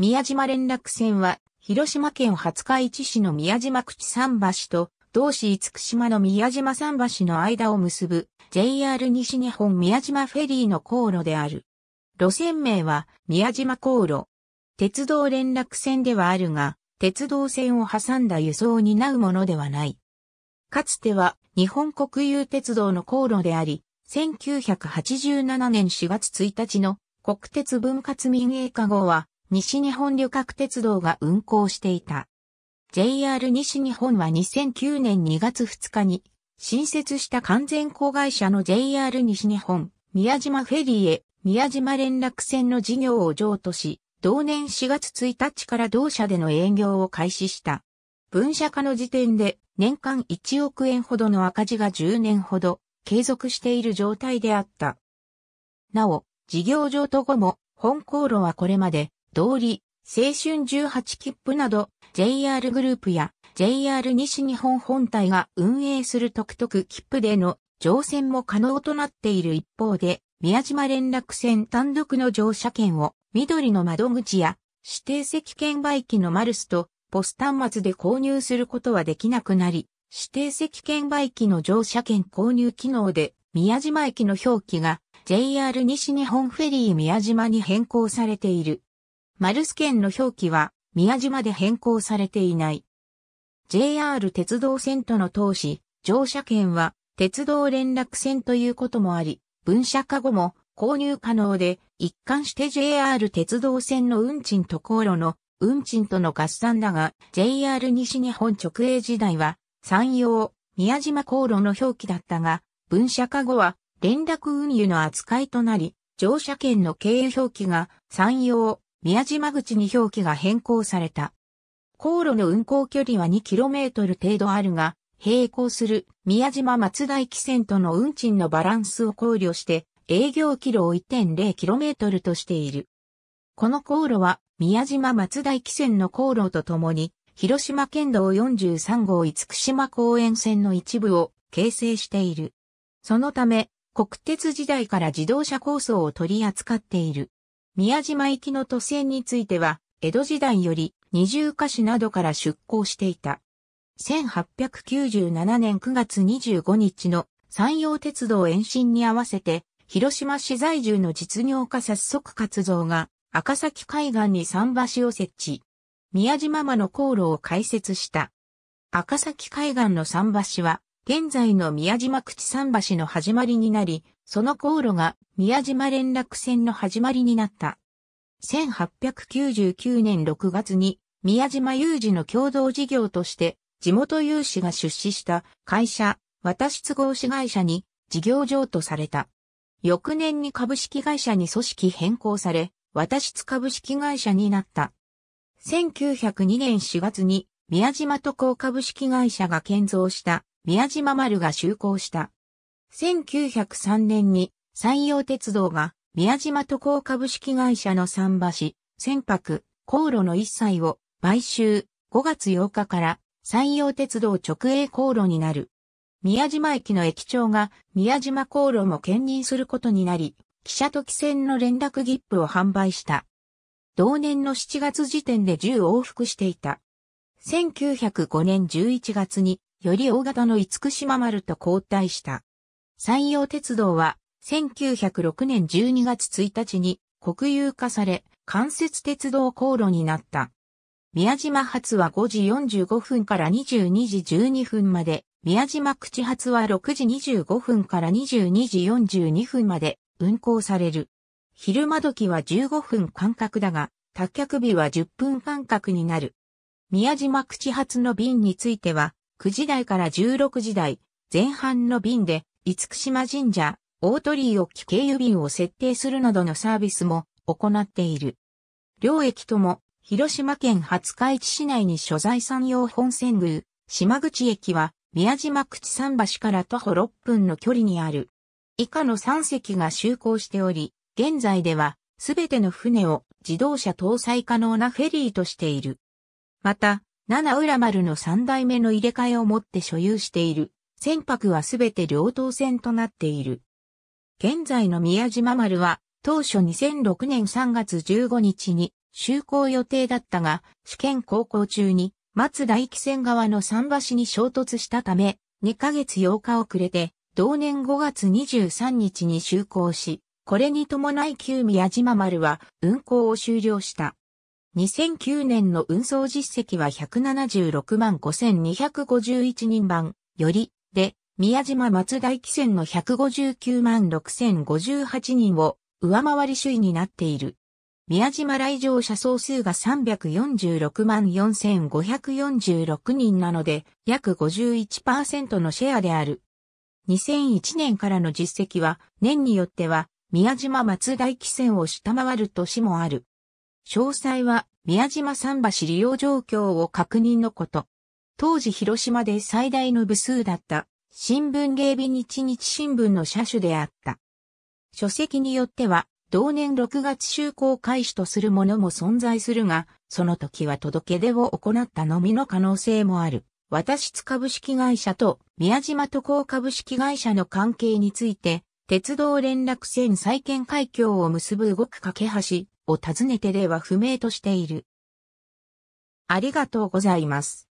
宮島連絡船は、広島県廿日市市の宮島口桟橋と、同市五島の宮島桟橋の間を結ぶ JR 西日本宮島フェリーの航路である。路線名は宮島航路。鉄道連絡船ではあるが、鉄道線を挟んだ輸送を担うものではない。かつては日本国有鉄道の航路であり、1987年4月1日の国鉄分割民営化後は西日本旅客鉄道が運行していた。JR 西日本は2009年2月2日に新設した完全子会社の JR 西日本、宮島フェリーへ宮島連絡船の事業を譲渡し、同年4月1日から同社での営業を開始した。分社化の時点で年間1億円ほどの赤字が10年ほど継続している状態であった。なお、事業譲渡後も本航路はこれまで通り、青春18切符など、JR グループや JR 西日本本体が運営する特特切符での乗船も可能となっている一方で、宮島連絡船単独の乗車券を緑の窓口や指定席券売機のマルスとポス端末で購入することはできなくなり、指定席券売機の乗車券購入機能で宮島駅の表記が JR 西日本フェリー宮島に変更されている。マルス県の表記は宮島で変更されていない。JR 鉄道線との投資、乗車券は鉄道連絡線ということもあり、分社化後も購入可能で、一貫して JR 鉄道線の運賃と航路の運賃との合算だが、JR 西日本直営時代は、山陽、宮島航路の表記だったが、分社化後は連絡運輸の扱いとなり、乗車券の経由表記が山陽、宮島口に表記が変更された。航路の運行距離は 2km 程度あるが、並行する宮島松田駅線との運賃のバランスを考慮して、営業キロを 1.0km としている。この航路は、宮島松田駅線の航路とともに、広島県道43号厳島公園線の一部を形成している。そのため、国鉄時代から自動車構想を取り扱っている。宮島行きの都線については、江戸時代より二重歌詞などから出港していた。1897年9月25日の山陽鉄道延伸に合わせて、広島市在住の実業家早速活動が赤崎海岸に桟橋を設置。宮島間の航路を開設した。赤崎海岸の桟橋は現在の宮島口桟橋の始まりになり、その航路が宮島連絡船の始まりになった。1899年6月に宮島有事の共同事業として地元有志が出資した会社、私都合資会社に事業譲渡された。翌年に株式会社に組織変更され、私都株式会社になった。1902年4月に宮島渡航株式会社が建造した宮島丸が就航した。1903年に山陽鉄道が宮島渡航株式会社の桟橋、船舶、航路の一切を買収5月8日から山陽鉄道直営航路になる。宮島駅の駅長が宮島航路も兼任することになり、汽車と汽船の連絡切符を販売した。同年の7月時点で10往復していた。1905年11月により大型の福島丸と交代した。山陽鉄道は、1906年12月1日に国有化され、関節鉄道航路になった。宮島発は5時45分から22時12分まで、宮島口発は6時25分から22時42分まで運行される。昼間時は15分間隔だが、脱却日は10分間隔になる。宮島口発の便については、9時台から16時台、前半の便で、福島神社、大鳥居を経由便を設定するなどのサービスも行っている。両駅とも、広島県廿日市市内に所在山陽本線宮、島口駅は、宮島口桟橋から徒歩6分の距離にある。以下の3隻が就航しており、現在では、すべての船を自動車搭載可能なフェリーとしている。また、七浦丸の三代目の入れ替えをもって所有している。船舶はすべて両島船となっている。現在の宮島丸は、当初2006年3月15日に就航予定だったが、試験航行中に松大気線側の桟橋に衝突したため、2ヶ月8日遅れて、同年5月23日に就航し、これに伴い旧宮島丸は運航を終了した。2009年の運送実績は176万5251人番、より、で、宮島松大汽船の159万6058人を上回り首位になっている。宮島来場者総数が346万4546人なので、約51%のシェアである。2001年からの実績は、年によっては、宮島松大汽船を下回る年もある。詳細は宮島桟橋利用状況を確認のこと。当時広島で最大の部数だった新聞芸備日日新聞の社種であった。書籍によっては同年6月就航開始とするものも存在するが、その時は届け出を行ったのみの可能性もある。私津株式会社と宮島渡航株式会社の関係について、鉄道連絡船再建海峡を結ぶ動く架け橋、を尋ねてでは不明としている。ありがとうございます。